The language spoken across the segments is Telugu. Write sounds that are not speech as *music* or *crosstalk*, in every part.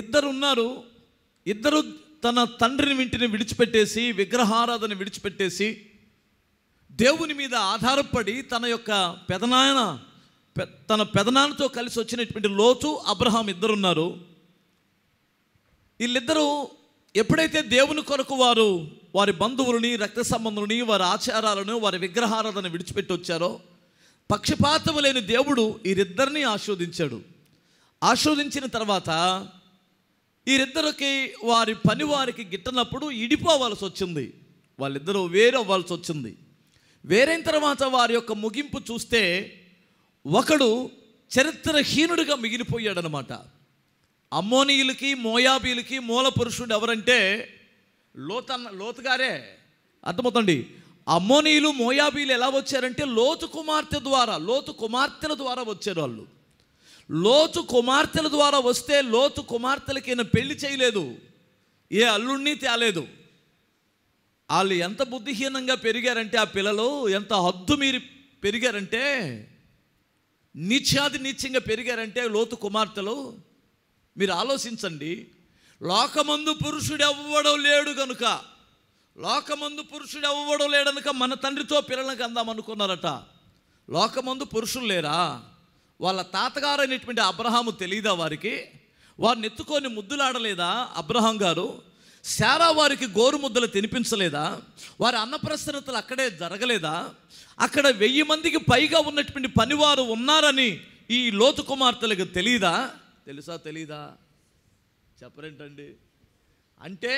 ఇద్దరు ఉన్నారు ఇద్దరు తన తండ్రిని వింటిని విడిచిపెట్టేసి విగ్రహారాధన విడిచిపెట్టేసి దేవుని మీద ఆధారపడి తన యొక్క పెదనాయన తన పెదనాన్నతో కలిసి వచ్చినటువంటి లోతు అబ్రహాం ఇద్దరున్నారు వీళ్ళిద్దరూ ఎప్పుడైతే దేవుని కొరకు వారు వారి బంధువులని రక్త సంబంధులని వారి ఆచారాలను వారి విగ్రహారాధన విడిచిపెట్టి వచ్చారో పక్షపాతము లేని దేవుడు వీరిద్దరిని ఆశ్వదించాడు ఆశ్వదించిన తర్వాత వీరిద్దరికి వారి పని వారికి గిట్టనప్పుడు ఇడిపోవలసి వచ్చింది వాళ్ళిద్దరూ వేరవ్వాల్సి వచ్చింది వేరైన తర్వాత వారి యొక్క ముగింపు చూస్తే ఒకడు చరిత్రహీనుడిగా మిగిలిపోయాడనమాట అమ్మోనీయులకి మోయాబీలకి మూల పురుషుడు ఎవరంటే లోత లోతు గారే అర్థమవుతండి అమ్మోనీయులు మోయాబీలు ఎలా వచ్చారంటే లోతు కుమార్తె ద్వారా లోతు కుమార్తెల ద్వారా వచ్చారు వాళ్ళు లోతు కుమార్తెల ద్వారా వస్తే లోతు కుమార్తెలకి ఈయన పెళ్లి చేయలేదు ఏ అల్లుణ్ణి తేలేదు వాళ్ళు ఎంత బుద్ధిహీనంగా పెరిగారంటే ఆ పిల్లలు ఎంత హద్దు మీరు పెరిగారంటే నిత్యాది నిత్యంగా పెరిగారంటే లోతు కుమార్తెలు మీరు ఆలోచించండి లోకమందు పురుషుడు అవ్వడం లేడు కనుక లోకమందు పురుషుడు అవ్వడం లేడనుక మన తండ్రితో పిల్లలకు అందామనుకున్నారట లోకమందు పురుషులు లేరా వాళ్ళ తాతగారు అయినటువంటి అబ్రహాము తెలియదా వారికి వారిని ఎత్తుకొని ముద్దులాడలేదా అబ్రహాం గారు శారా వారికి గోరు ముద్దలు తినిపించలేదా వారి అన్నప్రసన్నతలు అక్కడే జరగలేదా అక్కడ వెయ్యి మందికి పైగా ఉన్నటువంటి పనివారు ఉన్నారని ఈ లోతు కుమార్తెలకు తెలీదా తెలుసా తెలీదా చెప్పరేంటండి అంటే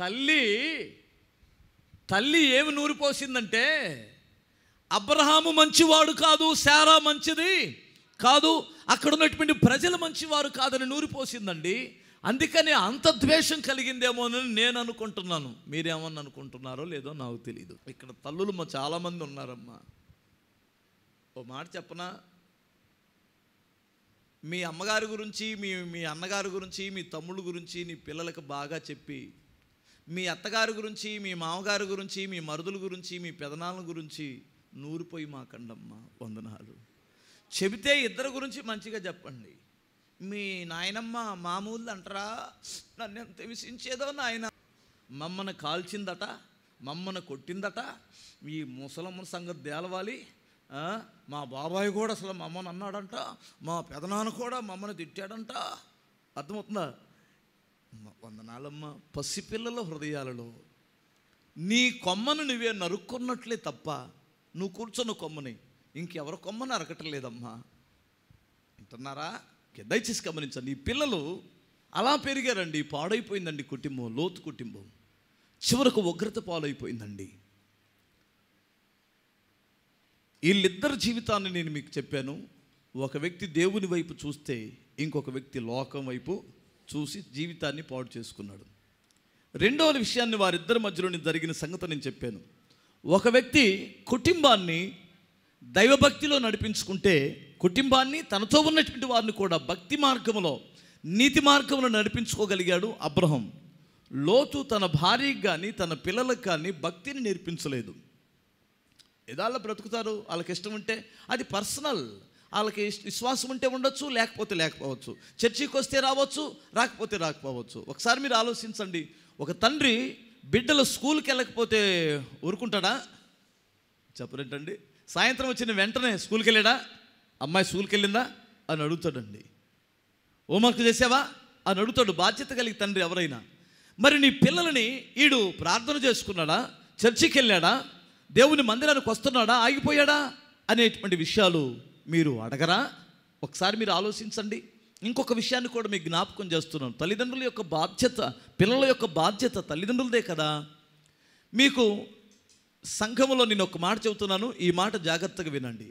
తల్లి తల్లి ఏమి నూరిపోసిందంటే అబ్రహాము మంచివాడు కాదు శారా మంచిది కాదు అక్కడ ఉన్నటువంటి ప్రజలు మంచివారు కాదని నూరిపోసిందండి అందుకనే అంత ద్వేషం కలిగిందేమోనని నేను అనుకుంటున్నాను మీరేమని అనుకుంటున్నారో లేదో నాకు తెలియదు ఇక్కడ తల్లులు మా చాలామంది ఉన్నారమ్మా ఓ మాట చెప్పనా మీ అమ్మగారి గురించి మీ మీ అన్నగారి గురించి మీ తమ్ముడు గురించి నీ పిల్లలకు బాగా చెప్పి మీ అత్తగారి గురించి మీ మామగారి గురించి మీ మరుదుల గురించి మీ పెదనాల గురించి నూరిపోయి మాకండమ్మా వందనాలు చెబితే ఇద్దరు గురించి మంచిగా చెప్పండి మీ నాయనమ్మ మామూలు అంటారా నన్ను ఎంత విసించేదో నాయన మమ్మను కాల్చిందట మమ్మను కొట్టిందట ఈ ముసలమ్మ సంగతి తేలవాలి మా బాబాయ్ కూడా అసలు మమ్మను అన్నాడంట మా పెదనాన్న కూడా మమ్మను తిట్టాడంట అర్థమవుతుందా వందనాలమ్మ పసిపిల్లల హృదయాలలో నీ కొమ్మను నువ్వే నరుక్కున్నట్లే తప్ప నువ్వు కూర్చొని కొమ్మని ఇంకెవరు కొమ్మను అరగటం లేదమ్మా అంటున్నారా దయచేసి గమనించండి ఈ పిల్లలు అలా పెరిగారండి పాడైపోయిందండి కుటుంబం లోతు కుటుంబం చివరకు ఉగ్రత పాలైపోయిందండి వీళ్ళిద్దరి జీవితాన్ని నేను మీకు చెప్పాను ఒక వ్యక్తి దేవుని వైపు చూస్తే ఇంకొక వ్యక్తి లోకం వైపు చూసి జీవితాన్ని పాడు చేసుకున్నాడు రెండవ విషయాన్ని వారిద్దరి మధ్యలోని జరిగిన సంగతి నేను చెప్పాను ఒక వ్యక్తి కుటుంబాన్ని దైవభక్తిలో నడిపించుకుంటే కుటుంబాన్ని తనతో ఉన్నటువంటి వారిని కూడా భక్తి మార్గంలో నీతి మార్గంలో నడిపించుకోగలిగాడు అబ్రహం లోతు తన భార్యకు కానీ తన పిల్లలకు కానీ భక్తిని నేర్పించలేదు ఎదాళ్ళ బ్రతుకుతారు వాళ్ళకి ఇష్టం ఉంటే అది పర్సనల్ వాళ్ళకి విశ్వాసం ఉంటే ఉండొచ్చు లేకపోతే లేకపోవచ్చు చర్చికి వస్తే రావచ్చు రాకపోతే రాకపోవచ్చు ఒకసారి మీరు ఆలోచించండి ఒక తండ్రి బిడ్డలు స్కూల్కి వెళ్ళకపోతే ఊరుకుంటాడా చెప్పరేంటండి సాయంత్రం వచ్చిన వెంటనే స్కూల్కి వెళ్ళాడా అమ్మాయి స్కూల్కి వెళ్ళిందా అని అడుగుతాడండి హోంవర్క్ చేసావా అని అడుగుతాడు బాధ్యత కలిగి తండ్రి ఎవరైనా మరి నీ పిల్లలని ఈడు ప్రార్థన చేసుకున్నాడా చర్చికి వెళ్ళాడా దేవుని మందిరానికి వస్తున్నాడా ఆగిపోయాడా అనేటువంటి విషయాలు మీరు అడగరా ఒకసారి మీరు ఆలోచించండి ఇంకొక విషయాన్ని కూడా మీకు జ్ఞాపకం చేస్తున్నాను తల్లిదండ్రుల యొక్క బాధ్యత పిల్లల యొక్క బాధ్యత తల్లిదండ్రులదే కదా మీకు సంఘములో నేను ఒక మాట చెబుతున్నాను ఈ మాట జాగ్రత్తగా వినండి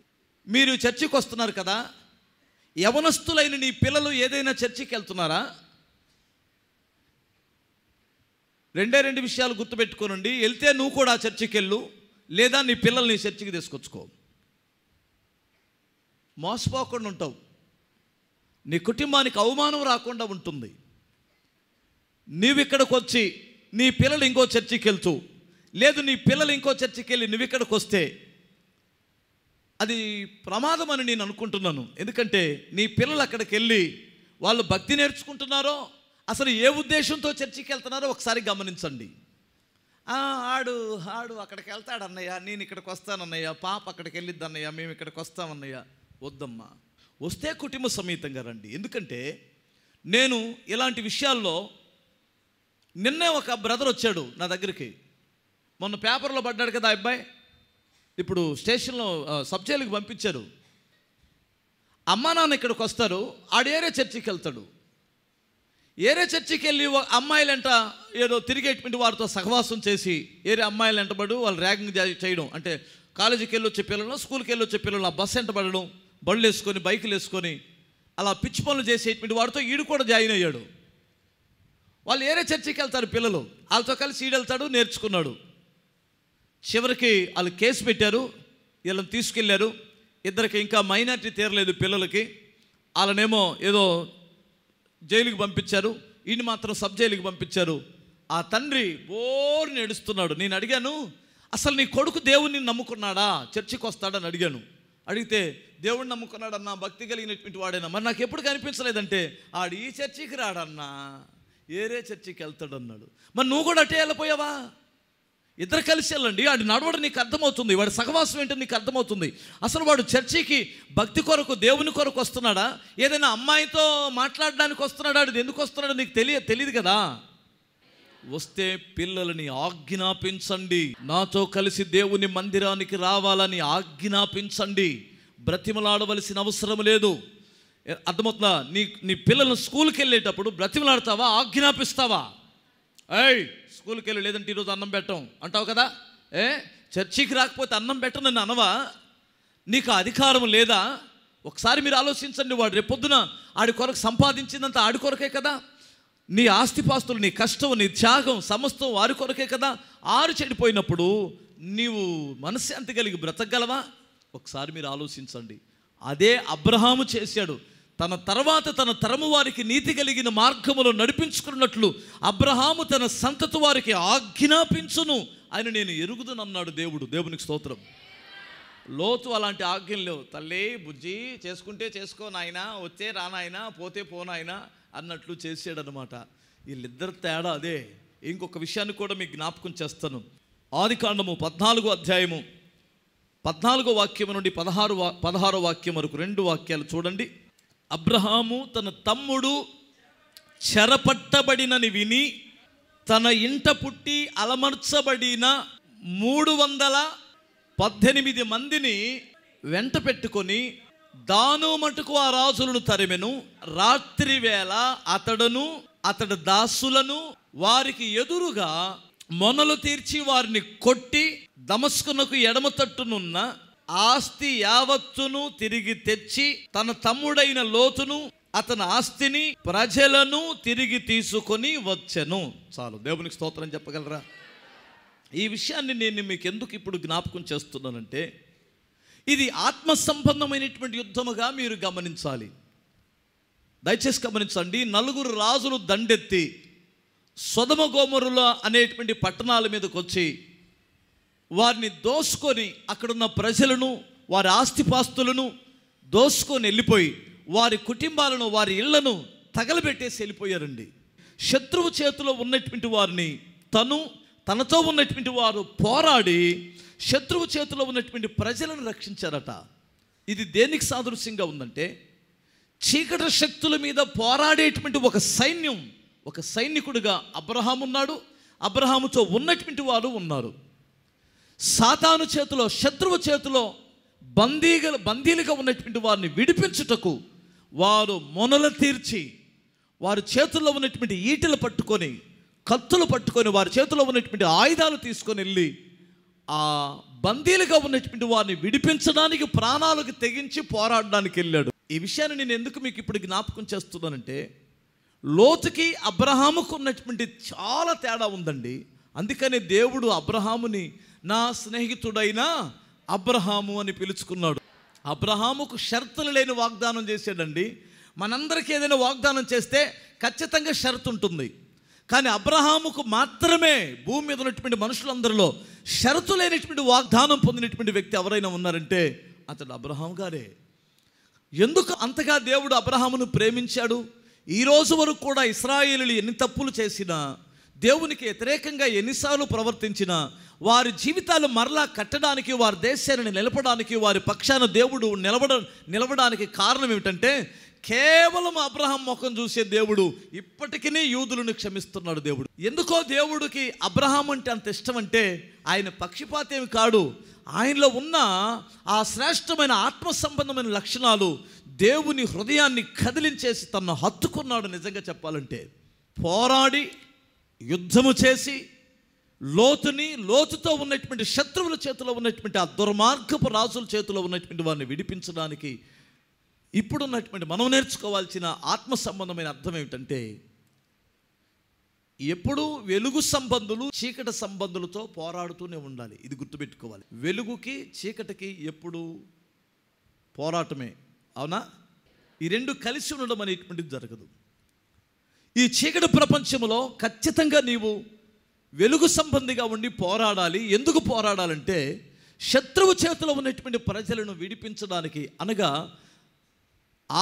మీరు చర్చికి వస్తున్నారు కదా యవనస్తులైన నీ పిల్లలు ఏదైనా చర్చికి వెళ్తున్నారా రెండే రెండు విషయాలు గుర్తుపెట్టుకోనండి వెళ్తే నువ్వు కూడా చర్చికి వెళ్ళు లేదా నీ పిల్లల్ని చర్చికి తీసుకొచ్చుకో మోసపోకుండా ఉంటావు నీ కుటుంబానికి అవమానం రాకుండా ఉంటుంది నీవు ఇక్కడికి వచ్చి నీ పిల్లలు ఇంకో చర్చికి వెళ్తూ లేదు నీ పిల్లలు ఇంకో చర్చికి వెళ్ళి నువ్వు ఇక్కడికి వస్తే అది ప్రమాదం అని నేను అనుకుంటున్నాను ఎందుకంటే నీ పిల్లలు అక్కడికి వెళ్ళి వాళ్ళు భక్తి నేర్చుకుంటున్నారో అసలు ఏ ఉద్దేశంతో చర్చికి వెళ్తున్నారో ఒకసారి గమనించండి ఆడు ఆడు అక్కడికి వెళ్తాడు అన్నయ్య నేను ఇక్కడికి వస్తానన్నయ్య పాప అక్కడికి వెళ్ళిద్ది అన్నయ్య మేము ఇక్కడికి వస్తామన్నయ్య వద్దమ్మా వస్తే కుటుంబ సమేతంగా రండి ఎందుకంటే నేను ఇలాంటి విషయాల్లో నిన్నే ఒక బ్రదర్ వచ్చాడు నా దగ్గరికి మొన్న పేపర్లో పడ్డాడు కదా అబ్బాయి ఇప్పుడు స్టేషన్లో సబ్ జైలుకి పంపించారు అమ్మా నాన్న ఇక్కడికి వస్తారు ఆడు ఏరే చర్చికి వెళ్తాడు ఏరే చర్చికి వెళ్ళి అమ్మాయిలంట ఏదో తిరిగేటువంటి వారితో సహవాసం చేసి ఏరే అమ్మాయిలు వెంటబడు వాళ్ళు ర్యాగింగ్ చేయడం అంటే కాలేజీకి వెళ్ళి వచ్చే పిల్లలు స్కూల్కి వెళ్ళి వచ్చే పిల్లలు ఆ బస్సు వెంటబడడం బళ్ళు వేసుకొని బైకులు వేసుకొని అలా పిచ్చి పనులు చేసేటువంటి వాడితో ఈడు కూడా జాయిన్ అయ్యాడు వాళ్ళు ఏరే చర్చికి వెళ్తారు పిల్లలు వాళ్ళతో కలిసి ఈడు వెళ్తాడు నేర్చుకున్నాడు చివరికి వాళ్ళు కేసు పెట్టారు వీళ్ళని తీసుకెళ్ళారు ఇద్దరికి ఇంకా మైనార్టీ తీరలేదు పిల్లలకి వాళ్ళనేమో ఏదో జైలుకి పంపించారు ఈయన మాత్రం సబ్ జైలుకి పంపించారు ఆ తండ్రి బోర్ని ఏడుస్తున్నాడు నేను అడిగాను అసలు నీ కొడుకు దేవుణ్ణి నమ్ముకున్నాడా చర్చికి వస్తాడని అడిగాను అడిగితే దేవుణ్ణి నమ్ముకున్నాడన్నా భక్తి కలిగినటువంటి వాడేనా మరి నాకు ఎప్పుడు కనిపించలేదంటే ఆడు ఈ చర్చికి రాడన్నా ఏరే చర్చికి వెళ్తాడన్నాడు మరి నువ్వు కూడా అటే వెళ్ళిపోయావా ఇద్దరు కలిసి వెళ్ళండి వాడి నడవడం నీకు అర్థమవుతుంది వాడి సహవాసం ఏంటో నీకు అర్థమవుతుంది అసలు వాడు చర్చికి భక్తి కొరకు దేవుని కొరకు వస్తున్నాడా ఏదైనా అమ్మాయితో మాట్లాడడానికి వస్తున్నాడా అది ఎందుకు వస్తున్నాడో నీకు తెలియ తెలియదు కదా వస్తే పిల్లలని ఆజ్ఞాపించండి నాతో కలిసి దేవుని మందిరానికి రావాలని ఆజ్ఞాపించండి బ్రతిమలాడవలసిన అవసరం లేదు అర్థమవుతుందా నీ నీ పిల్లలు స్కూల్కి వెళ్ళేటప్పుడు బ్రతిమలాడతావా ఆజ్ఞాపిస్తావా ఏయ్ స్కూల్కి వెళ్ళి లేదంటే ఈరోజు అన్నం పెట్టం అంటావు కదా ఏ చర్చికి రాకపోతే అన్నం పెట్టను నన్ను అనవా నీకు అధికారం లేదా ఒకసారి మీరు ఆలోచించండి వాడు రేపొద్దున ఆడి కొరకు సంపాదించిందంత ఆడి కొరకే కదా నీ ఆస్తిపాస్తులు నీ కష్టం నీ త్యాగం సమస్తం వారి కొరకే కదా ఆరు చెడిపోయినప్పుడు నీవు మనశ్శాంతి కలిగి బ్రతకగలవా ఒకసారి మీరు ఆలోచించండి అదే అబ్రహాము చేశాడు తన తర్వాత తన తరము వారికి నీతి కలిగిన మార్గములో నడిపించుకున్నట్లు అబ్రహాము తన సంతతి వారికి ఆజ్ఞాపించును అని నేను ఎరుగుదనన్నాడు దేవుడు దేవునికి స్తోత్రం లోతు అలాంటి ఆజ్ఞం లేవు తల్లి బుజ్జి చేసుకుంటే చేసుకో నాయనా వచ్చే రానాయనా పోతే పోనాయనా అన్నట్లు చేసాడనమాట వీళ్ళిద్దరు తేడా అదే ఇంకొక విషయాన్ని కూడా మీకు జ్ఞాపకం చేస్తాను ఆది కాండము పద్నాలుగో అధ్యాయము పద్నాలుగో వాక్యం నుండి పదహారు వా పదహారో వాక్యం వరకు రెండు వాక్యాలు చూడండి అబ్రహాము తన తమ్ముడు చెరపట్టబడినని విని తన ఇంట పుట్టి అలమర్చబడిన మూడు వందల పద్దెనిమిది మందిని వెంట పెట్టుకొని దాను మటుకు ఆ రాజులను తరిమెను రాత్రి వేళ అతడును అతడి దాసులను వారికి ఎదురుగా మొనలు తీర్చి వారిని కొట్టి దమస్కునకు ఎడమ తట్టునున్న ఆస్తి యావత్తును తిరిగి తెచ్చి తన తమ్ముడైన లోతును అతని ఆస్తిని ప్రజలను తిరిగి తీసుకొని వచ్చెను చాలు దేవునికి స్తోత్రం చెప్పగలరా ఈ విషయాన్ని నేను మీకు ఎందుకు ఇప్పుడు జ్ఞాపకం చేస్తున్నానంటే ఇది ఆత్మ సంబంధమైనటువంటి యుద్ధముగా మీరు గమనించాలి దయచేసి గమనించండి నలుగురు రాజులు దండెత్తి సొదమ గోమరుల అనేటువంటి పట్టణాల మీదకి వచ్చి వారిని దోసుకొని అక్కడున్న ప్రజలను వారి ఆస్తిపాస్తులను దోసుకొని వెళ్ళిపోయి వారి కుటుంబాలను వారి ఇళ్లను తగలబెట్టేసి వెళ్ళిపోయారండి శత్రువు చేతిలో ఉన్నటువంటి వారిని తను తనతో ఉన్నటువంటి వారు పోరాడి శత్రువు చేతిలో ఉన్నటువంటి ప్రజలను రక్షించారట ఇది దేనికి సాదృశ్యంగా ఉందంటే చీకటి శక్తుల మీద పోరాడేటువంటి ఒక సైన్యం ఒక సైనికుడిగా అబ్రహాం ఉన్నాడు అబ్రహాముతో ఉన్నటువంటి వారు ఉన్నారు సాతాను చేతిలో శత్రువు చేతిలో బందీగా బందీలుగా ఉన్నటువంటి వారిని విడిపించుటకు వారు మొనలు తీర్చి వారి చేతుల్లో ఉన్నటువంటి ఈటలు పట్టుకొని కత్తులు పట్టుకొని వారి చేతిలో ఉన్నటువంటి ఆయుధాలు తీసుకొని వెళ్ళి ఆ బందీలుగా ఉన్నటువంటి వారిని విడిపించడానికి ప్రాణాలకు తెగించి పోరాడడానికి వెళ్ళాడు ఈ విషయాన్ని నేను ఎందుకు మీకు ఇప్పుడు జ్ఞాపకం చేస్తున్నానంటే లోతుకి అబ్రహాముకు ఉన్నటువంటి చాలా తేడా ఉందండి అందుకనే దేవుడు అబ్రహాముని నా స్నేహితుడైన అబ్రహాము అని పిలుచుకున్నాడు అబ్రహాముకు షరతులు లేని వాగ్దానం చేశాడండి మనందరికీ ఏదైనా వాగ్దానం చేస్తే ఖచ్చితంగా షరతు ఉంటుంది కానీ అబ్రహాముకు మాత్రమే భూమి మీద ఉన్నటువంటి మనుషులందరిలో షరతు లేనిటువంటి వాగ్దానం పొందినటువంటి వ్యక్తి ఎవరైనా ఉన్నారంటే అతడు అబ్రహాం గారే ఎందుకు అంతగా దేవుడు అబ్రహామును ప్రేమించాడు ఈ రోజు వరకు కూడా ఇస్రాయేలు ఎన్ని తప్పులు చేసినా దేవునికి వ్యతిరేకంగా ఎన్నిసార్లు ప్రవర్తించినా వారి జీవితాలు మరలా కట్టడానికి వారి దేశాన్ని నిలపడానికి వారి పక్షాన దేవుడు నిలబడ నిలవడానికి కారణం ఏమిటంటే కేవలం అబ్రహం ముఖం చూసే దేవుడు ఇప్పటికీ యూదులను క్షమిస్తున్నాడు దేవుడు ఎందుకో దేవుడికి అబ్రహం అంటే అంత ఇష్టం అంటే ఆయన పక్షిపాతేమి కాడు ఆయనలో ఉన్న ఆ శ్రేష్టమైన ఆత్మ సంబంధమైన లక్షణాలు దేవుని హృదయాన్ని కదిలించేసి తన హత్తుకున్నాడు నిజంగా చెప్పాలంటే పోరాడి యుద్ధము చేసి లోతుని లోతుతో ఉన్నటువంటి శత్రువుల చేతిలో ఉన్నటువంటి ఆ దుర్మార్గపు రాజుల చేతిలో ఉన్నటువంటి వారిని విడిపించడానికి ఇప్పుడున్నటువంటి మనం నేర్చుకోవాల్సిన ఆత్మ సంబంధమైన అర్థం ఏమిటంటే ఎప్పుడు వెలుగు సంబంధులు చీకటి సంబంధులతో పోరాడుతూనే ఉండాలి ఇది గుర్తుపెట్టుకోవాలి వెలుగుకి చీకటికి ఎప్పుడు పోరాటమే అవునా ఈ రెండు కలిసి ఉండడం అనేటువంటిది జరగదు ఈ చీకటి ప్రపంచంలో ఖచ్చితంగా నీవు వెలుగు సంబంధిగా ఉండి పోరాడాలి ఎందుకు పోరాడాలంటే శత్రువు చేతిలో ఉన్నటువంటి ప్రజలను విడిపించడానికి అనగా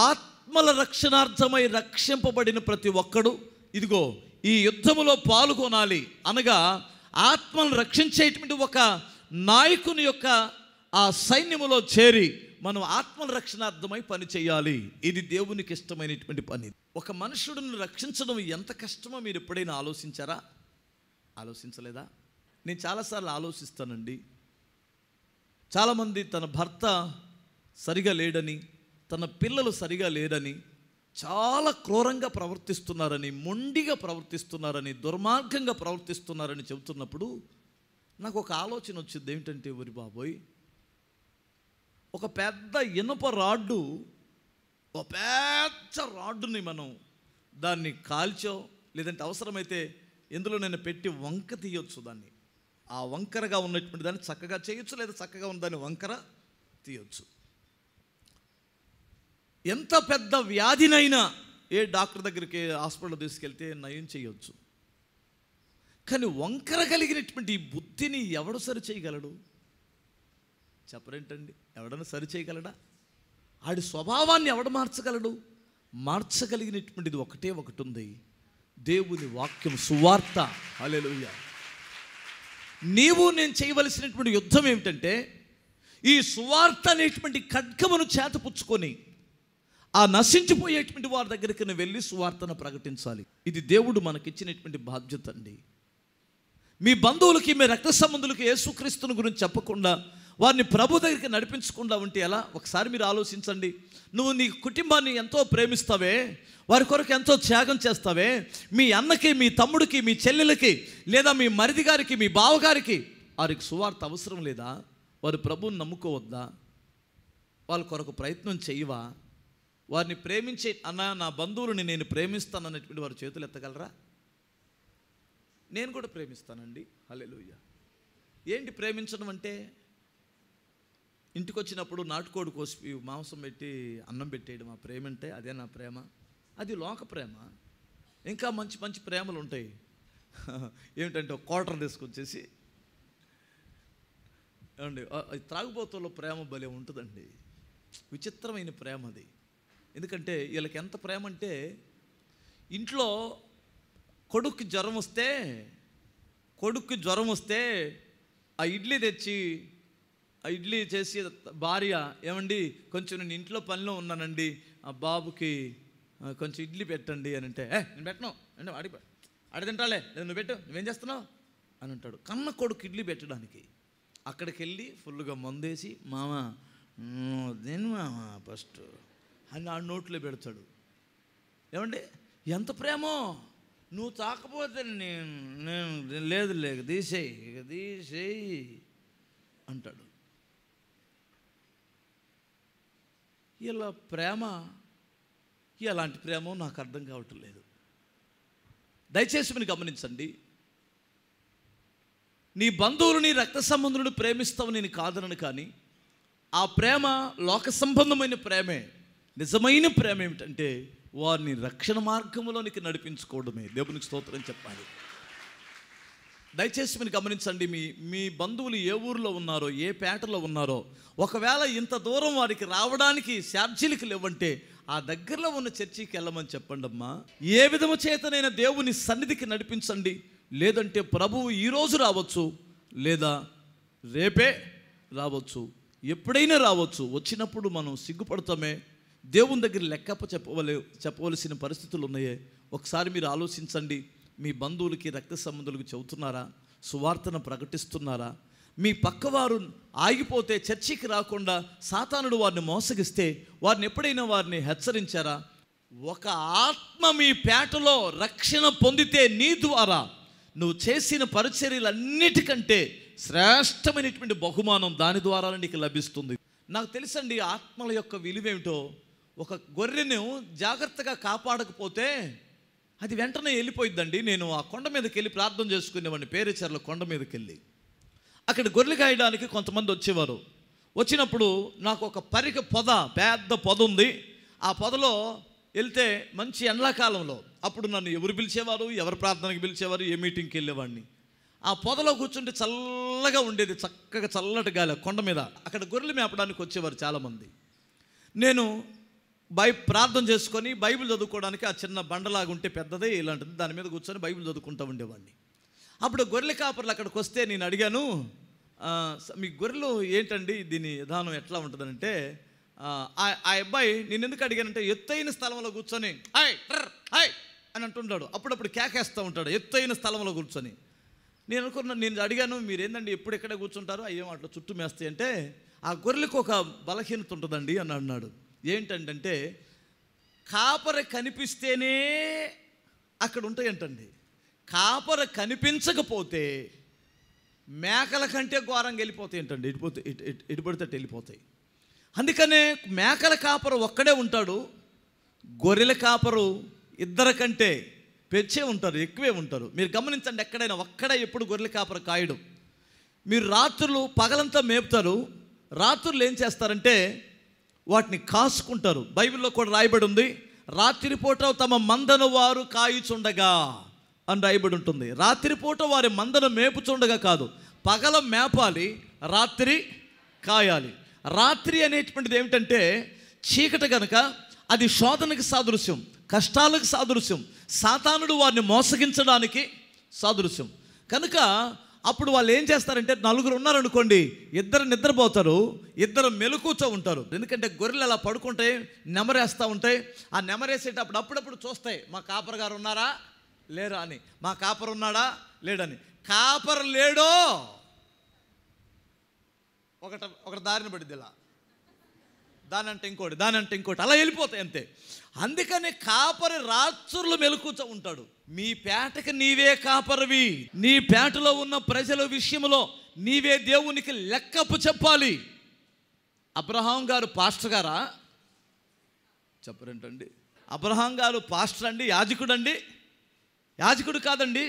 ఆత్మల రక్షణార్థమై రక్షింపబడిన ప్రతి ఒక్కడు ఇదిగో ఈ యుద్ధములో పాల్గొనాలి అనగా ఆత్మను రక్షించేటువంటి ఒక నాయకుని యొక్క ఆ సైన్యములో చేరి మనం ఆత్మల రక్షణార్థమై పని చేయాలి ఇది దేవునికి ఇష్టమైనటువంటి పని ఒక మనుషుడిని రక్షించడం ఎంత కష్టమో మీరు ఎప్పుడైనా ఆలోచించారా ఆలోచించలేదా నేను చాలాసార్లు ఆలోచిస్తానండి చాలామంది తన భర్త సరిగా లేడని తన పిల్లలు సరిగా లేరని చాలా క్రూరంగా ప్రవర్తిస్తున్నారని మొండిగా ప్రవర్తిస్తున్నారని దుర్మార్గంగా ప్రవర్తిస్తున్నారని చెబుతున్నప్పుడు నాకు ఒక ఆలోచన వచ్చింది ఏమిటంటే ఒరి బాబోయ్ ఒక పెద్ద ఇనుప రాడ్డు ఒక పెద్ద రాడ్డుని మనం దాన్ని కాల్చో లేదంటే అవసరమైతే ఇందులో నేను పెట్టి వంక తీయొచ్చు దాన్ని ఆ వంకరగా ఉన్నటువంటి దాన్ని చక్కగా చేయొచ్చు లేదా చక్కగా ఉన్న దాన్ని వంకర తీయొచ్చు ఎంత పెద్ద వ్యాధినైనా ఏ డాక్టర్ దగ్గరికి హాస్పిటల్ తీసుకెళ్తే నయం చేయొచ్చు కానీ వంకర కలిగినటువంటి బుద్ధిని ఎవడు సరి చేయగలడు చెప్పరేంటండి ఎవడన్నా సరి చేయగలడా ఆడి స్వభావాన్ని ఎవడ మార్చగలడు మార్చగలిగినటువంటిది ఒకటే ఒకటి ఉంది దేవుని వాక్యం సువార్త అలెలుయ్య నీవు నేను చేయవలసినటువంటి యుద్ధం ఏమిటంటే ఈ సువార్త అనేటువంటి ఖడ్గమును చేతపుచ్చుకొని ఆ నశించిపోయేటువంటి వారి దగ్గరికి వెళ్ళి సువార్తను ప్రకటించాలి ఇది దేవుడు మనకిచ్చినటువంటి బాధ్యత అండి మీ బంధువులకి మీ రక్త సంబంధులకి యేసుక్రీస్తుని గురించి చెప్పకుండా వారిని ప్రభు దగ్గరికి నడిపించకుండా ఉంటే ఎలా ఒకసారి మీరు ఆలోచించండి నువ్వు నీ కుటుంబాన్ని ఎంతో ప్రేమిస్తావే వారి కొరకు ఎంతో త్యాగం చేస్తావే మీ అన్నకి మీ తమ్ముడికి మీ చెల్లెలకి లేదా మీ మరిది గారికి మీ బావగారికి వారికి సువార్త అవసరం లేదా వారు ప్రభువుని నమ్ముకోవద్దా వాళ్ళ కొరకు ప్రయత్నం చేయవా వారిని ప్రేమించే అన్న నా బంధువులని నేను ప్రేమిస్తాననేటువంటి వారు చేతులు ఎత్తగలరా నేను కూడా ప్రేమిస్తానండి హలే ఏంటి ప్రేమించడం అంటే ఇంటికి వచ్చినప్పుడు నాటుకోడి కోసి మాంసం పెట్టి అన్నం పెట్టేయడం ఆ ప్రేమ అంటే అదే నా ప్రేమ అది లోక ప్రేమ ఇంకా మంచి మంచి ప్రేమలు ఉంటాయి *laughs* ఏమిటంటే ఒక క్వార్టర్ తీసుకొచ్చేసి ఏమండి త్రాగుబోతుల్లో ప్రేమ భలే ఉంటుందండి విచిత్రమైన ప్రేమ అది ఎందుకంటే వీళ్ళకి ఎంత ప్రేమ అంటే ఇంట్లో కొడుక్కి జ్వరం వస్తే కొడుక్కి జ్వరం వస్తే ఆ ఇడ్లీ తెచ్చి ఇడ్లీ చేసే భార్య ఏమండి కొంచెం నేను ఇంట్లో పనిలో ఉన్నానండి ఆ బాబుకి కొంచెం ఇడ్లీ పెట్టండి అని అంటే నేను పెట్టను అంటే అడిగి అడి తింటాలే నువ్వు పెట్టు నువ్వేం చేస్తున్నావు అని అంటాడు కన్న కొడుకు ఇడ్లీ పెట్టడానికి అక్కడికి వెళ్ళి ఫుల్గా మందేసి మామ నేను మామ ఫస్ట్ అని ఆ నోట్లో పెడతాడు ఏమండి ఎంత ప్రేమో నువ్వు తాకపోతే నేను నేను లేదు లేక తీసేయి తీసేయి అంటాడు ఇలా ప్రేమ ఎలాంటి ప్రేమో నాకు అర్థం కావటం లేదు దయచేసి మీరు గమనించండి నీ బంధువులు నీ రక్త సంబంధులను ప్రేమిస్తావు నేను కాదనను కానీ ఆ ప్రేమ లోక సంబంధమైన ప్రేమే నిజమైన ప్రేమ ఏమిటంటే వారిని రక్షణ మార్గంలోనికి నడిపించుకోవడమే దేవునికి స్తోత్రం చెప్పాలి దయచేసి మీరు గమనించండి మీ మీ బంధువులు ఏ ఊరిలో ఉన్నారో ఏ పేటలో ఉన్నారో ఒకవేళ ఇంత దూరం వారికి రావడానికి శార్జీలకు లేవంటే ఆ దగ్గరలో ఉన్న చర్చికి వెళ్ళమని చెప్పండి అమ్మా ఏ విధము చేతనైనా దేవుని సన్నిధికి నడిపించండి లేదంటే ప్రభువు ఈరోజు రావచ్చు లేదా రేపే రావచ్చు ఎప్పుడైనా రావచ్చు వచ్చినప్పుడు మనం సిగ్గుపడతామే దేవుని దగ్గర లెక్కప్ప చెప్పవలే చెప్పవలసిన పరిస్థితులు ఉన్నాయే ఒకసారి మీరు ఆలోచించండి మీ బంధువులకి రక్త సంబంధులకు చెబుతున్నారా సువార్తను ప్రకటిస్తున్నారా మీ పక్కవారు ఆగిపోతే చర్చికి రాకుండా సాతానుడు వారిని మోసగిస్తే వారిని ఎప్పుడైనా వారిని హెచ్చరించారా ఒక ఆత్మ మీ పేటలో రక్షణ పొందితే నీ ద్వారా నువ్వు చేసిన పరిచర్యలన్నిటికంటే శ్రేష్టమైనటువంటి బహుమానం దాని ద్వారా నీకు లభిస్తుంది నాకు తెలుసండి ఆత్మల యొక్క విలువేమిటో ఒక గొర్రెను జాగ్రత్తగా కాపాడకపోతే అది వెంటనే వెళ్ళిపోయిద్దండి నేను ఆ కొండ మీదకి వెళ్ళి ప్రార్థన చేసుకునేవాడిని పేరుచర్ల కొండ మీదకి వెళ్ళి అక్కడ గొర్రెలు కాయడానికి కొంతమంది వచ్చేవారు వచ్చినప్పుడు నాకు ఒక పరిక పొద పెద్ద పొద ఉంది ఆ పొదలో వెళ్తే మంచి ఎండాకాలంలో అప్పుడు నన్ను ఎవరు పిలిచేవారు ఎవరు ప్రార్థనకి పిలిచేవారు ఏ మీటింగ్కి వెళ్ళేవాడిని ఆ పొదలో కూర్చుంటే చల్లగా ఉండేది చక్కగా చల్లటి గాలి కొండ మీద అక్కడ గొర్రెలు మేపడానికి వచ్చేవారు చాలామంది నేను బై ప్రార్థన చేసుకొని బైబిల్ చదువుకోవడానికి ఆ చిన్న బండలాగా ఉంటే పెద్దదే ఇలాంటిది దాని మీద కూర్చొని బైబిల్ చదువుకుంటూ ఉండేవాడిని అప్పుడు గొర్రెల కాపర్లు అక్కడికి వస్తే నేను అడిగాను మీ గొర్రెలు ఏంటండి దీని విధానం ఎట్లా ఉంటుందంటే ఆ అబ్బాయి నేను ఎందుకు అడిగానంటే ఎత్తైన స్థలంలో కూర్చొని హాయ్ హాయ్ అని అంటుంటాడు అప్పుడప్పుడు కేకేస్తూ ఉంటాడు ఎత్తైన స్థలంలో కూర్చొని నేను అనుకున్నా నేను అడిగాను మీరు ఏంటండి ఎప్పుడు ఎక్కడ కూర్చుంటారు అయ్యే అట్లా చుట్టూ మేస్తాయి అంటే ఆ గొర్రెలకు ఒక బలహీనత ఉంటుందండి అని అన్నాడు ఏంటంటే కాపర కనిపిస్తేనే అక్కడ ఉంటాయంటండి కాపర కనిపించకపోతే మేకల కంటే ఘోరంగా వెళ్ళిపోతాయి ఏంటండి ఇటుపోతే ఇటుపడితే వెళ్ళిపోతాయి అందుకనే మేకల కాపరు ఒక్కడే ఉంటాడు గొర్రెల కాపరు ఇద్దరి కంటే పెంచే ఉంటారు ఎక్కువే ఉంటారు మీరు గమనించండి ఎక్కడైనా ఒక్కడే ఎప్పుడు గొర్రెల కాపరు కాయడం మీరు రాత్రులు పగలంతా మేపుతారు రాత్రులు ఏం చేస్తారంటే వాటిని కాసుకుంటారు బైబిల్లో కూడా రాయబడి ఉంది రాత్రిపూట తమ మందను వారు కాయుచుండగా అని రాయబడి ఉంటుంది రాత్రిపూట వారి మందను మేపుచుండగా కాదు పగల మేపాలి రాత్రి కాయాలి రాత్రి అనేటువంటిది ఏమిటంటే చీకటి కనుక అది శోధనకి సాదృశ్యం కష్టాలకు సాదృశ్యం సాతానుడు వారిని మోసగించడానికి సాదృశ్యం కనుక అప్పుడు వాళ్ళు ఏం చేస్తారంటే నలుగురు ఉన్నారనుకోండి ఇద్దరు నిద్రపోతారు ఇద్దరు మెలుకూచో ఉంటారు ఎందుకంటే గొర్రెలు అలా పడుకుంటాయి నెమరేస్తూ ఉంటాయి ఆ నెమరేసేటప్పుడు అప్పుడప్పుడు చూస్తాయి మా కాపర్ గారు ఉన్నారా లేరా అని మా కాపర్ ఉన్నాడా లేడని కాపర్ లేడో ఒకట ఒకటి దారిని పడిద్ది దానంటే ఇంకోటి దానంటే ఇంకోటి అలా వెళ్ళిపోతాయి అంతే అందుకనే కాపరి రాత్రులు మెలుకుతూ ఉంటాడు మీ పేటకి నీవే కాపరివి నీ పేటలో ఉన్న ప్రజల విషయంలో నీవే దేవునికి లెక్కపు చెప్పాలి అబ్రహాం గారు పాస్టర్ గారా చెప్పరేంటండి అబ్రహాం గారు పాస్టర్ అండి యాజకుడండి యాజకుడు కాదండి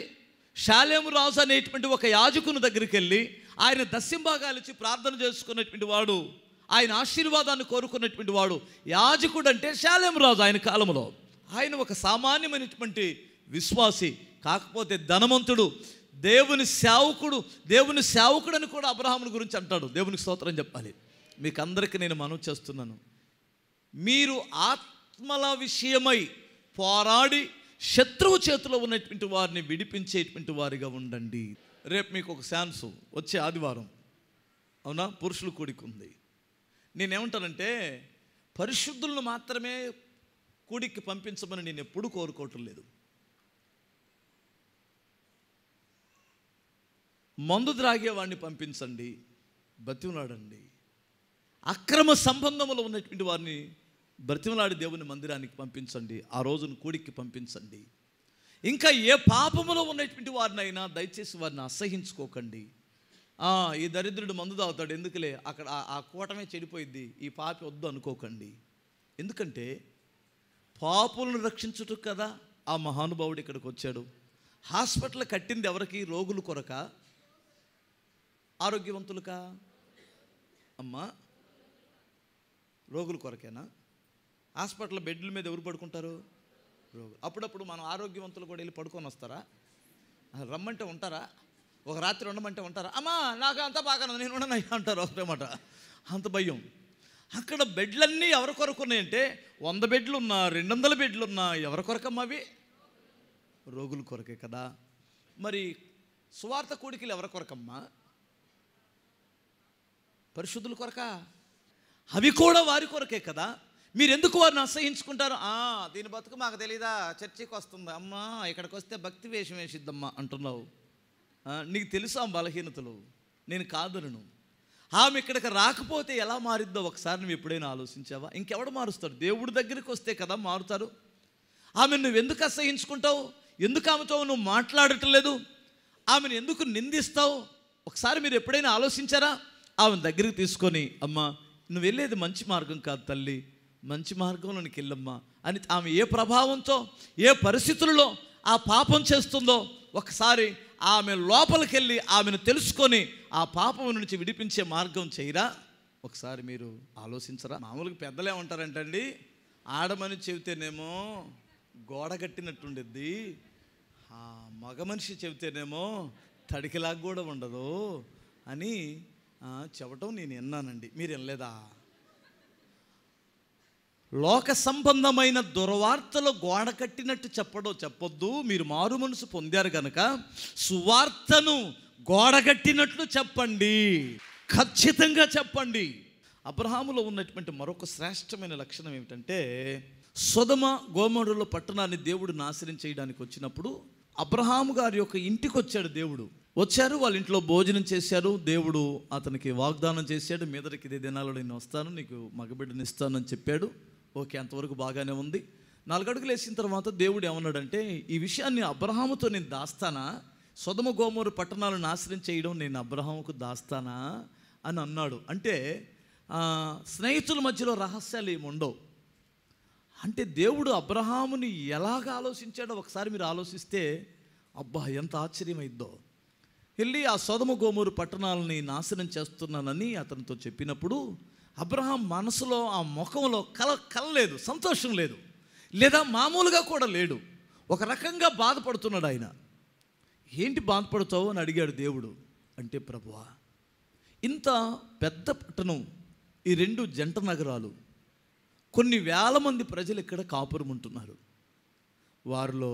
శాలేము రాజు అనేటువంటి ఒక యాజకుని దగ్గరికి వెళ్ళి ఆయన దశింభాగాలిచ్చి ప్రార్థన చేసుకునేటువంటి వాడు ఆయన ఆశీర్వాదాన్ని కోరుకున్నటువంటి వాడు యాజకుడు అంటే రాజు ఆయన కాలంలో ఆయన ఒక సామాన్యమైనటువంటి విశ్వాసి కాకపోతే ధనవంతుడు దేవుని సేవకుడు దేవుని సేవకుడు అని కూడా అబ్రహాముని గురించి అంటాడు దేవునికి స్తోత్రం చెప్పాలి మీకు అందరికీ నేను మనవి చేస్తున్నాను మీరు ఆత్మల విషయమై పోరాడి శత్రువు చేతిలో ఉన్నటువంటి వారిని విడిపించేటువంటి వారిగా ఉండండి రేపు మీకు ఒక శాన్సు వచ్చే ఆదివారం అవునా పురుషులు కూడికుంది నేనేమంటానంటే పరిశుద్ధులను మాత్రమే కూడికి పంపించమని నేను ఎప్పుడూ కోరుకోవటం లేదు మందు త్రాగేవాడిని పంపించండి బతిమలాడండి అక్రమ సంబంధములు ఉన్నటువంటి వారిని బ్రతిమలాడి దేవుని మందిరానికి పంపించండి ఆ రోజును కూడికి పంపించండి ఇంకా ఏ పాపములో ఉన్నటువంటి వారినైనా దయచేసి వారిని అసహించుకోకండి ఈ దరిద్రుడు మందు తాగుతాడు ఎందుకులే అక్కడ ఆ కూటమే చెడిపోయింది ఈ పాపి వద్దు అనుకోకండి ఎందుకంటే పాపులను రక్షించుట కదా ఆ మహానుభావుడు ఇక్కడికి వచ్చాడు హాస్పిటల్ కట్టింది ఎవరికి రోగులు కొరక ఆరోగ్యవంతులుకా అమ్మా రోగుల కొరకేనా హాస్పిటల్ బెడ్ల మీద ఎవరు పడుకుంటారు రోగులు అప్పుడప్పుడు మనం ఆరోగ్యవంతులు కూడా వెళ్ళి పడుకొని వస్తారా రమ్మంటే ఉంటారా ఒక రాత్రి ఉండమంటే ఉంటారు అమ్మా నాకు అంతా బాగా నేను ఉండనయ్యా అంటారు ఒకటేమాట అంత భయం అక్కడ బెడ్లన్నీ ఎవరి కొరకు ఉన్నాయంటే వంద బెడ్లు ఉన్నా రెండు వందల బెడ్లు ఉన్నా ఎవరి కొరకమ్మా అవి రోగుల కొరకే కదా మరి సువార్త కూడికలు ఎవరి కొరకమ్మా పరిశుద్ధుల కొరక అవి కూడా వారి కొరకే కదా మీరు ఎందుకు వారిని అసహించుకుంటారు దీని బతుకు మాకు తెలీదా చర్చికి వస్తుంది అమ్మా ఇక్కడికి వస్తే భక్తి వేషం వేసిద్దమ్మా అంటున్నావు నీకు తెలుసా బలహీనతలు నేను కాదనను ఆమె ఇక్కడికి రాకపోతే ఎలా మారిద్దో ఒకసారి నువ్వు ఎప్పుడైనా ఆలోచించావా ఇంకెవడు మారుస్తాడు దేవుడి దగ్గరికి వస్తే కదా మారుతారు ఆమె నువ్వు ఎందుకు అసహించుకుంటావు ఎందుకు ఆమెతో నువ్వు మాట్లాడట్లేదు ఆమెను ఎందుకు నిందిస్తావు ఒకసారి మీరు ఎప్పుడైనా ఆలోచించారా ఆమె దగ్గరికి తీసుకొని అమ్మ నువ్వు వెళ్ళేది మంచి మార్గం కాదు తల్లి మంచి నీకు వెళ్ళమ్మా అని ఆమె ఏ ప్రభావంతో ఏ పరిస్థితులలో ఆ పాపం చేస్తుందో ఒకసారి ఆమె లోపలికెళ్ళి ఆమెను తెలుసుకొని ఆ పాపం నుంచి విడిపించే మార్గం చేయరా ఒకసారి మీరు ఆలోచించరా మామూలుగా పెద్దలే ఉంటారంటండి ఆడమని చెబితేనేమో గోడ కట్టినట్టుండిద్ది ఆ మగ మనిషి చెబితేనేమో తడికిలాగా కూడా ఉండదు అని చెప్పటం నేను విన్నానండి మీరు వినలేదా లోక సంబంధమైన దుర్వార్తలు గోడ కట్టినట్టు చెప్పడం చెప్పొద్దు మీరు మారు మనసు పొందారు కనుక సువార్తను గోడ కట్టినట్లు చెప్పండి ఖచ్చితంగా చెప్పండి అబ్రహాములో ఉన్నటువంటి మరొక శ్రేష్టమైన లక్షణం ఏమిటంటే సుధమ గోమరుల పట్టణాన్ని దేవుడు నాశనం చేయడానికి వచ్చినప్పుడు అబ్రహాము గారి యొక్క ఇంటికి వచ్చాడు దేవుడు వచ్చారు వాళ్ళ ఇంట్లో భోజనం చేశారు దేవుడు అతనికి వాగ్దానం చేశాడు మీదరికి ఇదే దినాలలో నేను వస్తాను నీకు మగబిడ్డనిస్తానని చెప్పాడు ఓకే అంతవరకు బాగానే ఉంది నాలుగడుగులు వేసిన తర్వాత దేవుడు ఏమన్నాడంటే ఈ విషయాన్ని అబ్రహాముతో నేను దాస్తానా సొదమ గోమూరు పట్టణాలను నాశనం చేయడం నేను అబ్రహాముకు దాస్తానా అని అన్నాడు అంటే స్నేహితుల మధ్యలో రహస్యాలు ఏమి ఉండవు అంటే దేవుడు అబ్రహాముని ఎలాగ ఆలోచించాడో ఒకసారి మీరు ఆలోచిస్తే అబ్బా ఎంత ఆశ్చర్యమైద్దో వెళ్ళి ఆ సోదమ గోమూరు పట్టణాలని నాశనం చేస్తున్నానని అతనితో చెప్పినప్పుడు అబ్రహాం మనసులో ఆ ముఖంలో కల కలలేదు సంతోషం లేదు లేదా మామూలుగా కూడా లేడు ఒక రకంగా బాధపడుతున్నాడు ఆయన ఏంటి బాధపడతావు అని అడిగాడు దేవుడు అంటే ప్రభువా ఇంత పెద్ద పట్టణం ఈ రెండు జంట నగరాలు కొన్ని వేల మంది ప్రజలు ఇక్కడ కాపురం ఉంటున్నారు వారిలో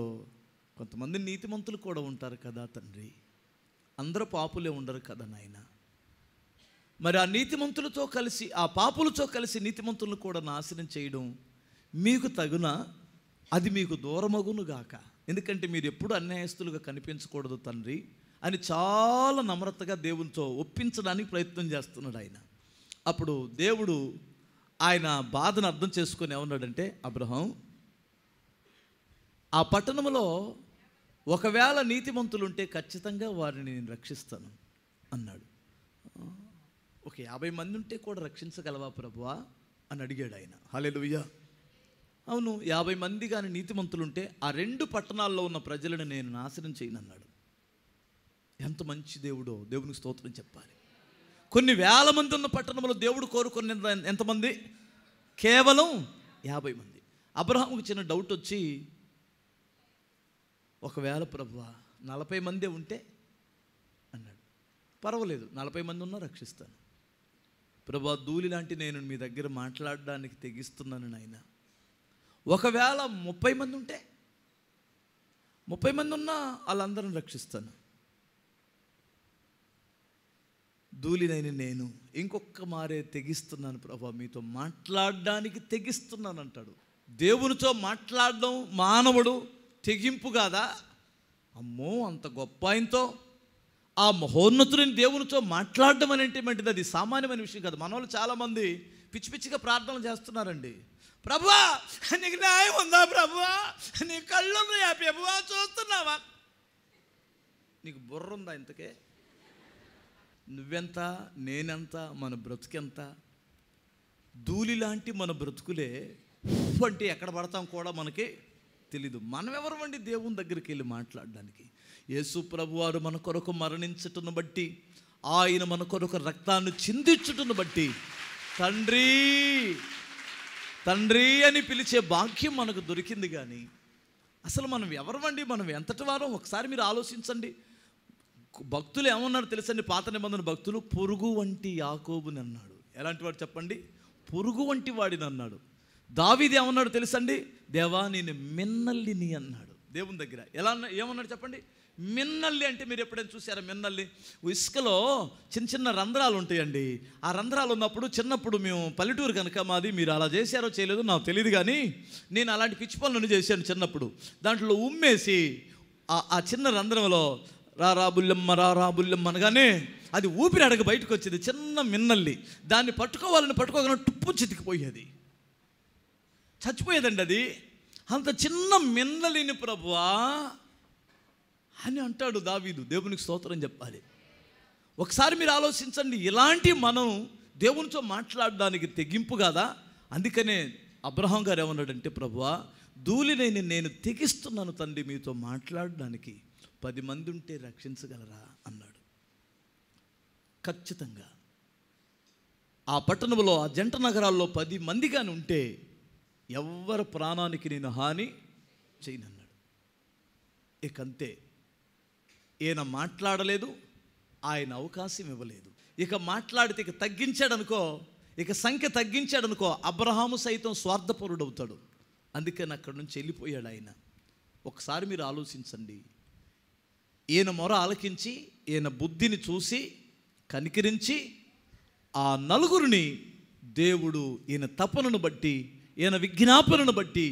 కొంతమంది నీతిమంతులు కూడా ఉంటారు కదా తండ్రి అందరూ పాపులే ఉండరు కదా నాయనా మరి ఆ నీతిమంతులతో కలిసి ఆ పాపులతో కలిసి నీతిమంతులను కూడా నాశనం చేయడం మీకు తగున అది మీకు దూరమగును గాక ఎందుకంటే మీరు ఎప్పుడు అన్యాయస్తులుగా కనిపించకూడదు తండ్రి అని చాలా నమ్రతగా దేవునితో ఒప్పించడానికి ప్రయత్నం చేస్తున్నాడు ఆయన అప్పుడు దేవుడు ఆయన బాధను అర్థం చేసుకొని ఏమన్నాడంటే అబ్రహం ఆ పట్టణంలో ఒకవేళ నీతిమంతులుంటే ఖచ్చితంగా వారిని నేను రక్షిస్తాను అన్నాడు ఒక యాభై మంది ఉంటే కూడా రక్షించగలవా ప్రభువా అని అడిగాడు ఆయన హలెలుయ్యా అవును యాభై మంది కానీ ఉంటే ఆ రెండు పట్టణాల్లో ఉన్న ప్రజలను నేను నాశనం చేయనన్నాడు ఎంత మంచి దేవుడో దేవునికి స్తోత్రం చెప్పాలి కొన్ని వేల మంది ఉన్న పట్టణంలో దేవుడు కోరుకున్న ఎంతమంది కేవలం యాభై మంది అబ్రహాముకి చిన్న డౌట్ వచ్చి ఒకవేళ ప్రభు నలభై మందే ఉంటే అన్నాడు పర్వాలేదు నలభై మంది ఉన్నా రక్షిస్తాను ప్రభా ధూళి లాంటి నేను మీ దగ్గర మాట్లాడడానికి తెగిస్తున్నాను నాయన ఒకవేళ ముప్పై మంది ఉంటే ముప్పై మంది ఉన్నా వాళ్ళందరిని రక్షిస్తాను దూలినైన నేను ఇంకొక మారే తెగిస్తున్నాను ప్రభా మీతో మాట్లాడడానికి తెగిస్తున్నాను అంటాడు దేవునితో మాట్లాడడం మానవుడు తెగింపు కాదా అమ్మో అంత గొప్ప ఆయనతో ఆ మహోన్నతుడిని దేవునితో మాట్లాడడం అని ఏంటంటే అది సామాన్యమైన విషయం కాదు మన వాళ్ళు చాలామంది పిచ్చి పిచ్చిగా ప్రార్థనలు చేస్తున్నారండి ప్రభువా నీకు న్యాయం ఉందా ప్రభువా నీ కళ్ళు ప్రభువా చూస్తున్నావా నీకు బుర్ర ఉందా ఇంతకే నువ్వెంత నేనెంత మన బ్రతుకెంత ధూళి లాంటి మన బ్రతుకులే అంటే ఎక్కడ పడతాం కూడా మనకి తెలీదు మనమెవరమండి దేవుని దగ్గరికి వెళ్ళి మాట్లాడడానికి యేసు ప్రభు వారు మన కొరకు మరణించుటను బట్టి ఆయన మన కొరకు రక్తాన్ని చిందించుటను బట్టి తండ్రి తండ్రి అని పిలిచే భాగ్యం మనకు దొరికింది కానీ అసలు మనం ఎవరమండి మనం ఎంతటి వారం ఒకసారి మీరు ఆలోచించండి భక్తులు ఏమన్నారు తెలుసండి పాత నిబంధన భక్తులు పొరుగు వంటి యాకోబుని అన్నాడు ఎలాంటి వాడు చెప్పండి పొరుగు వంటి వాడిని అన్నాడు దావిది ఏమన్నాడు తెలుసండి దేవా నేను మిన్నల్లిని అన్నాడు దేవుని దగ్గర ఎలా ఏమన్నాడు చెప్పండి మిన్నల్లి అంటే మీరు ఎప్పుడైనా చూసారా మిన్నల్లి ఇసుకలో చిన్న చిన్న రంధ్రాలు ఉంటాయండి ఆ రంధ్రాలు ఉన్నప్పుడు చిన్నప్పుడు మేము పల్లెటూరు కనుక మాది మీరు అలా చేశారో చేయలేదో నాకు తెలియదు కానీ నేను అలాంటి పిచ్చి పనులను చేశాను చిన్నప్పుడు దాంట్లో ఉమ్మేసి ఆ చిన్న రంధ్రంలో రా రాబుల్లెమ్మ రా రాబుల్లమ్మ అనగానే అది ఊపిరి అడగ బయటకు వచ్చేది చిన్న మిన్నల్లి దాన్ని పట్టుకోవాలని పట్టుకోగానే టుప్పు చితికిపోయేది చచ్చిపోయేదండి అది అంత చిన్న మిన్నలేని ప్రభువా అని అంటాడు దావీదు దేవునికి స్తోత్రం చెప్పాలి ఒకసారి మీరు ఆలోచించండి ఇలాంటి మనం దేవునితో మాట్లాడడానికి తెగింపు కాదా అందుకనే అబ్రహం గారు ఏమన్నాడంటే ప్రభువా దూలినైని నేను తెగిస్తున్నాను తండ్రి మీతో మాట్లాడడానికి పది మంది ఉంటే రక్షించగలరా అన్నాడు ఖచ్చితంగా ఆ పట్టణంలో ఆ జంట నగరాల్లో పది మంది కానీ ఉంటే ఎవ్వరు ప్రాణానికి నేను హాని చేయనన్నాడు ఇకంతే ఈయన మాట్లాడలేదు ఆయన అవకాశం ఇవ్వలేదు ఇక మాట్లాడితే ఇక తగ్గించాడనుకో ఇక సంఖ్య తగ్గించాడనుకో అబ్రహాము సైతం స్వార్థపరుడు అవుతాడు అందుకని అక్కడి నుంచి వెళ్ళిపోయాడు ఆయన ఒకసారి మీరు ఆలోచించండి ఈయన మొర ఆలకించి ఈయన బుద్ధిని చూసి కనికరించి ఆ నలుగురిని దేవుడు ఈయన తపనను బట్టి ఈయన విజ్ఞాపనను బట్టి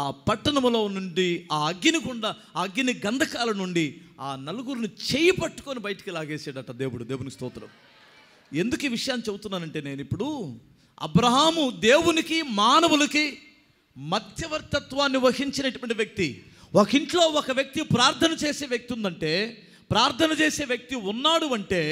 ఆ పట్టణములో నుండి ఆ అగ్ని గుండా అగ్ని గంధకాల నుండి ఆ నలుగురిని చేయి పట్టుకొని బయటికి లాగేసాడట దేవుడు దేవుని స్తోత్రం ఎందుకు ఈ విషయాన్ని చెబుతున్నానంటే నేను ఇప్పుడు అబ్రహాము దేవునికి మానవులకి మధ్యవర్తత్వాన్ని వహించినటువంటి వ్యక్తి ఒక ఇంట్లో ఒక వ్యక్తి ప్రార్థన చేసే వ్యక్తి ఉందంటే ప్రార్థన చేసే వ్యక్తి ఉన్నాడు అంటే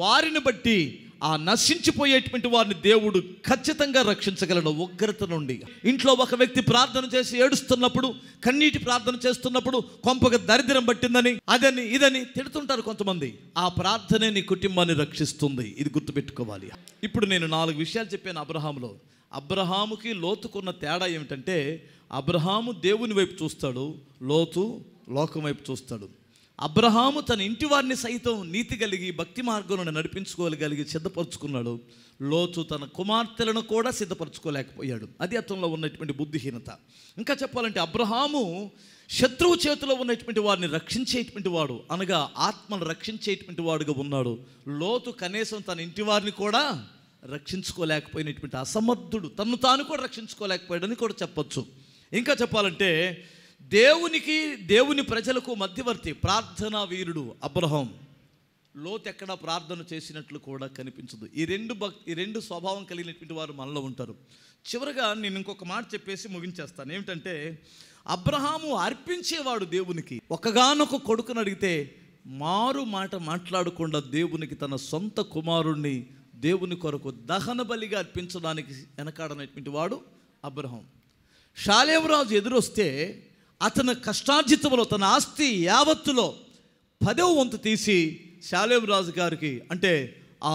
వారిని బట్టి ఆ నశించిపోయేటువంటి వారిని దేవుడు ఖచ్చితంగా రక్షించగలడు ఉగ్రత నుండి ఇంట్లో ఒక వ్యక్తి ప్రార్థన చేసి ఏడుస్తున్నప్పుడు కన్నీటి ప్రార్థన చేస్తున్నప్పుడు కొంపక దరిద్రం పట్టిందని అదని ఇదని తిడుతుంటారు కొంతమంది ఆ ప్రార్థనే నీ కుటుంబాన్ని రక్షిస్తుంది ఇది గుర్తుపెట్టుకోవాలి ఇప్పుడు నేను నాలుగు విషయాలు చెప్పాను అబ్రహాంలో అబ్రహాముకి లోతుకున్న తేడా ఏమిటంటే అబ్రహాము దేవుని వైపు చూస్తాడు లోతు లోకం వైపు చూస్తాడు అబ్రహాము తన ఇంటి వారిని సైతం నీతి కలిగి భక్తి మార్గంలో నడిపించుకోగలిగి సిద్ధపరచుకున్నాడు లోతు తన కుమార్తెలను కూడా సిద్ధపరచుకోలేకపోయాడు అది అతనిలో ఉన్నటువంటి బుద్ధిహీనత ఇంకా చెప్పాలంటే అబ్రహాము శత్రువు చేతిలో ఉన్నటువంటి వారిని రక్షించేటువంటి వాడు అనగా ఆత్మను రక్షించేటువంటి వాడుగా ఉన్నాడు లోతు కనీసం తన ఇంటి వారిని కూడా రక్షించుకోలేకపోయినటువంటి అసమర్థుడు తను తాను కూడా రక్షించుకోలేకపోయాడని కూడా చెప్పచ్చు ఇంకా చెప్పాలంటే దేవునికి దేవుని ప్రజలకు మధ్యవర్తి ప్రార్థనా వీరుడు అబ్రహం లోతు ఎక్కడ ప్రార్థన చేసినట్లు కూడా కనిపించదు ఈ రెండు భక్ ఈ రెండు స్వభావం కలిగినటువంటి వారు మనలో ఉంటారు చివరిగా నేను ఇంకొక మాట చెప్పేసి ముగించేస్తాను ఏమిటంటే అబ్రహాము అర్పించేవాడు దేవునికి ఒకగానొక కొడుకును అడిగితే మారు మాట మాట్లాడకుండా దేవునికి తన సొంత కుమారుణ్ణి దేవుని కొరకు దహన బలిగా అర్పించడానికి వెనకాడనటువంటి వాడు అబ్రహం షాలేవరాజు ఎదురొస్తే అతని కష్టార్జితంలో తన ఆస్తి యావత్తులో పదవ వంతు తీసి శాలేం రాజు గారికి అంటే ఆ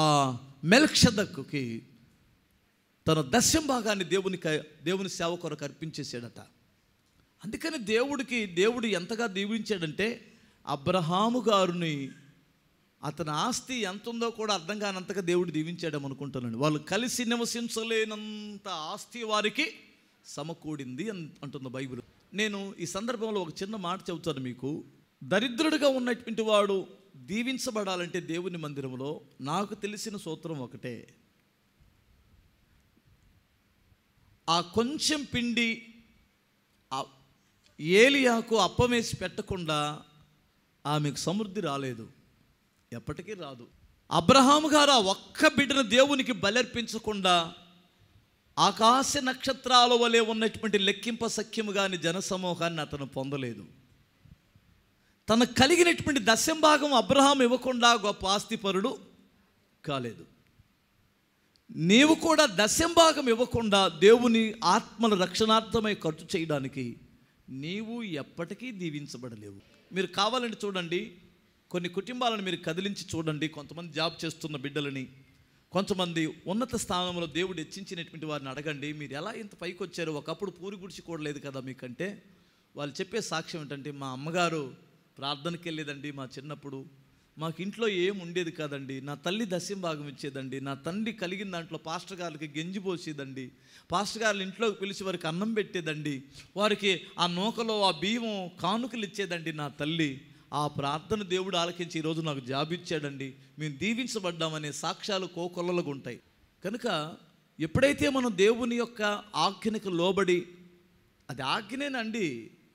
మెల్క్షదక్కుకి తన దశం భాగాన్ని దేవుని దేవుని సేవ కొరకు అర్పించేసాడట అందుకని దేవుడికి దేవుడు ఎంతగా దీవించాడంటే అబ్రహాము గారిని అతని ఆస్తి ఎంత ఉందో కూడా అర్థం కానంతగా దేవుడు దీవించాడేమో అనుకుంటున్నాను వాళ్ళు కలిసి నివసించలేనంత ఆస్తి వారికి సమకూడింది అంటుంది బైబిల్ నేను ఈ సందర్భంలో ఒక చిన్న మాట చెబుతాను మీకు దరిద్రుడిగా ఉన్నటువంటి వాడు దీవించబడాలంటే దేవుని మందిరంలో నాకు తెలిసిన సూత్రం ఒకటే ఆ కొంచెం పిండి ఏలియాకు అప్పమేసి పెట్టకుండా ఆమెకు సమృద్ధి రాలేదు ఎప్పటికీ రాదు అబ్రహాం గారు ఆ ఒక్క బిడ్డను దేవునికి బలర్పించకుండా ఆకాశ నక్షత్రాల వలె ఉన్నటువంటి లెక్కింప సఖ్యము కాని జనసమూహాన్ని అతను పొందలేదు తనకు కలిగినటువంటి దశంభాగం అబ్రహాం ఇవ్వకుండా గొప్ప ఆస్తిపరుడు కాలేదు నీవు కూడా దశంభాగం ఇవ్వకుండా దేవుని ఆత్మల రక్షణార్థమై ఖర్చు చేయడానికి నీవు ఎప్పటికీ దీవించబడలేవు మీరు కావాలని చూడండి కొన్ని కుటుంబాలను మీరు కదిలించి చూడండి కొంతమంది జాబ్ చేస్తున్న బిడ్డలని కొంతమంది ఉన్నత స్థానంలో దేవుడు హెచ్చించినటువంటి వారిని అడగండి మీరు ఎలా ఇంత పైకి వచ్చారు ఒకప్పుడు పూరి గుడిచి కూడలేదు కదా మీకంటే వాళ్ళు చెప్పే సాక్ష్యం ఏంటంటే మా అమ్మగారు ప్రార్థనకి వెళ్ళేదండి మా చిన్నప్పుడు మాకు ఇంట్లో ఏం ఉండేది కాదండి నా తల్లి దశ్యం భాగం ఇచ్చేదండి నా తండ్రి కలిగిన దాంట్లో పాస్టర్ గారికి గెంజి పోసేదండి పాస్టర్ గారు ఇంట్లోకి పిలిచి వారికి అన్నం పెట్టేదండి వారికి ఆ నూకలో ఆ బియ్యం కానుకలు ఇచ్చేదండి నా తల్లి ఆ ప్రార్థన దేవుడు ఆలకించి ఈరోజు నాకు జాబ్ ఇచ్చాడండి మేము దీవించబడ్డామనే సాక్ష్యాలు కోకొల్లలుగా ఉంటాయి కనుక ఎప్పుడైతే మనం దేవుని యొక్క ఆజ్ఞకు లోబడి అది ఆజ్ఞనేనండి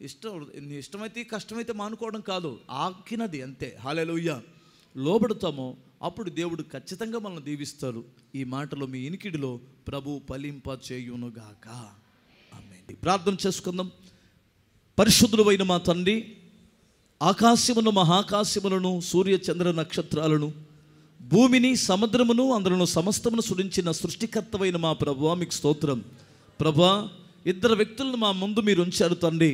ఇష్టం ఇష్టమైతే కష్టమైతే మానుకోవడం కాదు ఆజ్ఞనది అంతే హాలెలుయ్య లోబడతామో అప్పుడు దేవుడు ఖచ్చితంగా మనల్ని దీవిస్తారు ఈ మాటలో మీ ఇనికిడిలో ప్రభు ఫలింప చేయునుగాక ప్రార్థన చేసుకుందాం పరిశుద్ధులైన మా తండ్రి ఆకాశమును మహాకాశములను సూర్య చంద్ర నక్షత్రాలను భూమిని సముద్రమును అందులో సమస్తమును సృడించిన సృష్టికర్తమైన మా ప్రభా మీకు స్తోత్రం ప్రభా ఇద్దరు వ్యక్తులను మా ముందు మీరు ఉంచారు తండ్రి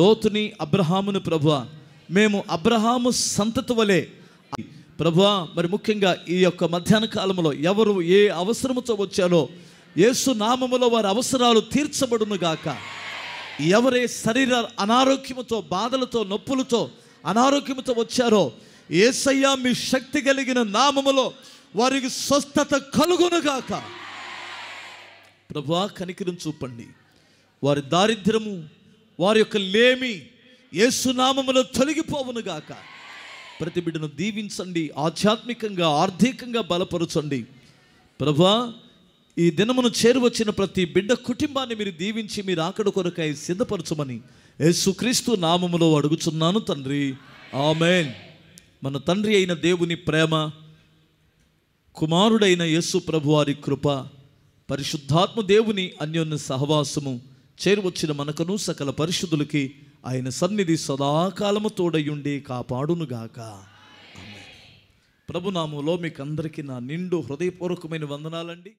లోతుని అబ్రహామును ప్రభా మేము అబ్రహాము సంతతి వలె ప్రభా మరి ముఖ్యంగా ఈ యొక్క మధ్యాహ్న కాలంలో ఎవరు ఏ అవసరముతో వచ్చారో యేసు నామములో వారి అవసరాలు తీర్చబడునుగాక గాక ఎవరే శరీర అనారోగ్యముతో బాధలతో నొప్పులతో అనారోగ్యముతో వచ్చారో ఏసయ్య మీ శక్తి కలిగిన నామములో వారికి స్వస్థత కలుగునుగాక ప్రభా కనికిరం చూపండి వారి దారిద్ర్యము వారి యొక్క లేమి ఏసునామములో తొలగిపోవునుగాక ప్రతి బిడ్డను దీవించండి ఆధ్యాత్మికంగా ఆర్థికంగా బలపరచండి ప్రభా ఈ దినమును చేరువచ్చిన ప్రతి బిడ్డ కుటుంబాన్ని మీరు దీవించి మీరు ఆకడ కొరకై సిద్ధపరచమని యేసుక్రీస్తు నామములో అడుగుచున్నాను తండ్రి ఆమెన్ మన తండ్రి అయిన దేవుని ప్రేమ కుమారుడైన యేసు ప్రభు వారి కృప పరిశుద్ధాత్మ దేవుని అన్యోన్య సహవాసము చేరువచ్చిన మనకును సకల పరిశుద్ధులకి ఆయన సన్నిధి సదాకాలము తోడయుండి కాపాడునుగాక ప్రభునామంలో మీకు నా నిండు హృదయపూర్వకమైన వందనాలండి